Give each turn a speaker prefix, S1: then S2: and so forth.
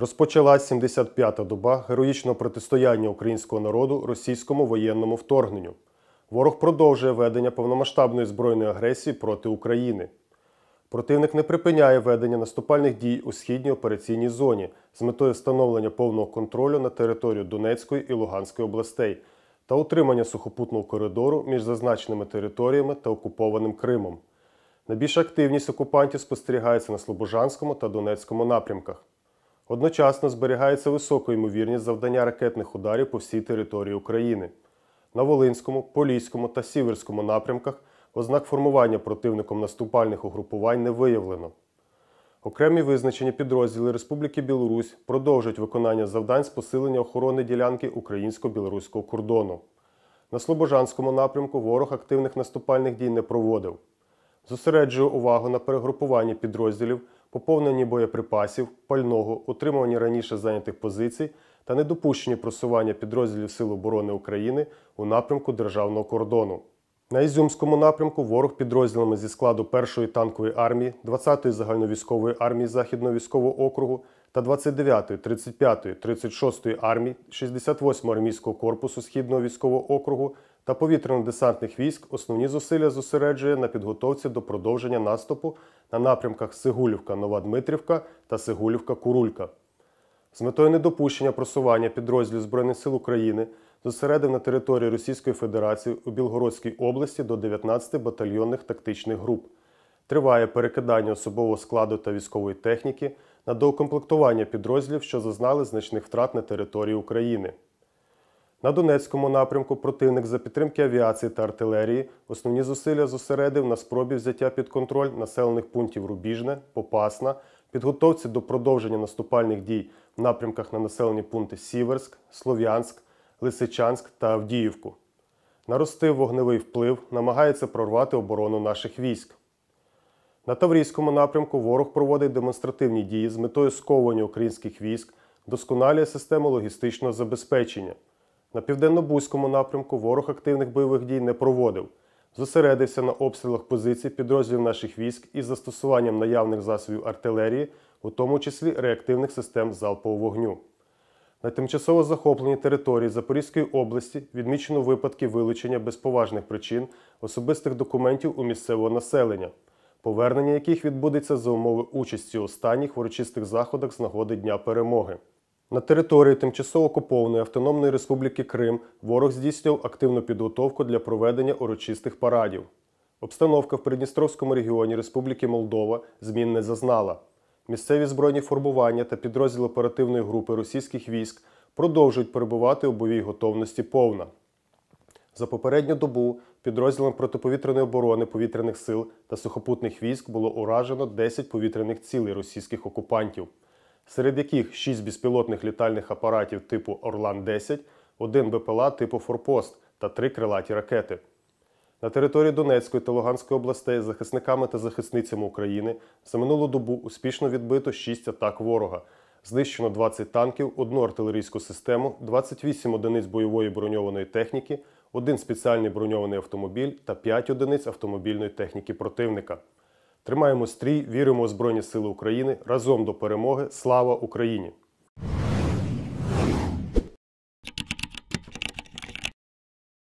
S1: Розпочалась 75-та доба героїчного протистояння українського народу російському воєнному вторгненню. Ворог продовжує ведення повномасштабної збройної агресії проти України. Противник не припиняє ведення наступальних дій у східній операційній зоні з метою встановлення повного контролю на територію Донецької і Луганської областей та утримання сухопутного коридору між зазначеними територіями та окупованим Кримом. Найбільша активність окупантів спостерігається на Слобожанському та Донецькому напрямках. Одночасно зберігається висока ймовірність завдання ракетних ударів по всій території України. На Волинському, Поліському та Сіверському напрямках ознак формування противником наступальних угрупувань не виявлено. Окремі визначені підрозділи Республіки Білорусь продовжать виконання завдань з посилення охорони ділянки українсько-білоруського кордону. На Слобожанському напрямку ворог активних наступальних дій не проводив. Зосереджує увагу на перегрупуванні підрозділів Поповнені боєприпасів, пального, утримувані раніше зайнятих позицій та недопущені просування підрозділів Сил оборони України у напрямку державного кордону. На Ізюмському напрямку ворог підрозділами зі складу 1-ї танкової армії, 20-ї загальновійськової армії Західного військового округу та 29-ї, 35-ї, 36-ї армії, 68-го армійського корпусу Східного військового округу та повітряно-десантних військ основні зусилля зосереджує на підготовці до продовження наступу на напрямках Сигулівка, Нова та Сигулівка-Курулька. З метою недопущення просування підрозділів Збройних сил України зосередив на території Російської Федерації у Білгородській області до 19 батальйонних тактичних груп. Триває перекидання особового складу та військової техніки на доукомплектування підрозділів, що зазнали значних втрат на території України. На Донецькому напрямку противник за підтримки авіації та артилерії основні зусилля зосередив на спробі взяття під контроль населених пунктів Рубіжне, Попасна, підготовці до продовження наступальних дій в напрямках на населені пункти Сіверськ, Слов'янськ, Лисичанськ та Авдіївку. Наростив вогневий вплив, намагається прорвати оборону наших військ. На Таврійському напрямку ворог проводить демонстративні дії з метою сковування українських військ, вдосконалює систему логістичного забезпечення. На південно-бузькому напрямку ворог активних бойових дій не проводив. Зосередився на обстрілах позицій підрозділів наших військ із застосуванням наявних засобів артилерії, у тому числі реактивних систем залпового вогню. На тимчасово захопленій території Запорізької області відмічено випадки вилучення без поважних причин особистих документів у місцевого населення, повернення яких відбудеться за умови участі останніх в урочистих заходах з нагоди Дня перемоги. На території тимчасово окупованої Автономної Республіки Крим ворог здійснював активну підготовку для проведення урочистих парадів. Обстановка в Придністровському регіоні Республіки Молдова змін не зазнала. Місцеві збройні формування та підрозділ оперативної групи російських військ продовжують перебувати у бойовій готовності повна. За попередню добу підрозділом протиповітряної оборони повітряних сил та сухопутних військ було уражено 10 повітряних цілей російських окупантів серед яких 6 безпілотних літальних апаратів типу Орлан-10, один БПЛА типу Форпост та три крилаті ракети. На території Донецької та Луганської областей захисниками та захисницями України за минулу добу успішно відбито 6 атак ворога. Знищено 20 танків, одну артилерійську систему, 28 одиниць бойової броньованої техніки, один спеціальний броньований автомобіль та 5 одиниць автомобільної техніки противника. Тримаємо стрій, віримо у Збройні Сили України разом до перемоги. Слава Україні!